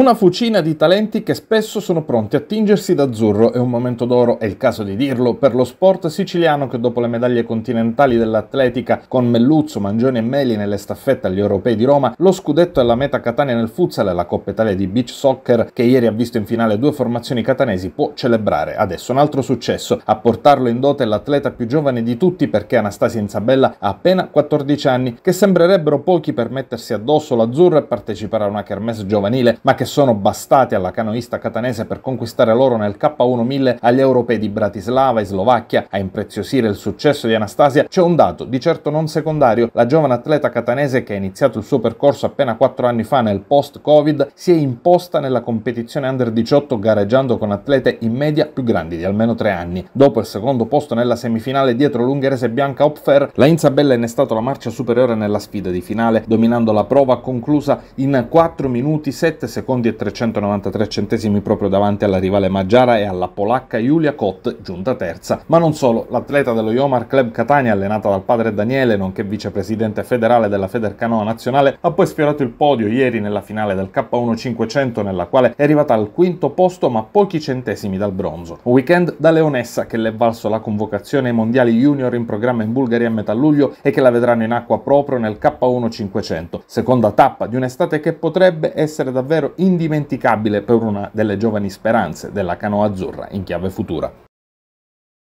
Una fucina di talenti che spesso sono pronti a tingersi d'azzurro è un momento d'oro, è il caso di dirlo, per lo sport siciliano che dopo le medaglie continentali dell'atletica con Melluzzo, Mangione e Meli nelle staffette agli europei di Roma, lo scudetto e la meta Catania nel futsal e la Coppa Italia di beach soccer che ieri ha visto in finale due formazioni catanesi può celebrare adesso un altro successo. A portarlo in dote l'atleta più giovane di tutti perché Anastasia Insabella ha appena 14 anni, che sembrerebbero pochi per mettersi addosso l'azzurro e partecipare a una kermesse giovanile, ma che sono bastati alla canoista catanese per conquistare l'oro nel k 1000 agli europei di Bratislava e Slovacchia. A impreziosire il successo di Anastasia c'è un dato di certo non secondario. La giovane atleta catanese che ha iniziato il suo percorso appena 4 anni fa nel post-Covid si è imposta nella competizione under 18 gareggiando con atlete in media più grandi di almeno 3 anni. Dopo il secondo posto nella semifinale dietro l'ungherese Bianca Opfer, la Inzabella è innestata la marcia superiore nella sfida di finale, dominando la prova conclusa in 4 minuti 7 secondi secondi e 393 centesimi proprio davanti alla rivale Maggiara e alla polacca Julia Kott, giunta terza. Ma non solo, l'atleta dello Yomar Club Catania, allenata dal padre Daniele, nonché vicepresidente federale della Federcanoa Nazionale, ha poi sfiorato il podio ieri nella finale del K1 500, nella quale è arrivata al quinto posto ma pochi centesimi dal bronzo. Un weekend da leonessa che le è valso la convocazione ai mondiali junior in programma in Bulgaria a metà luglio e che la vedranno in acqua proprio nel K1 500, seconda tappa di un'estate che potrebbe essere davvero indimenticabile per una delle giovani speranze della canoa azzurra in chiave futura.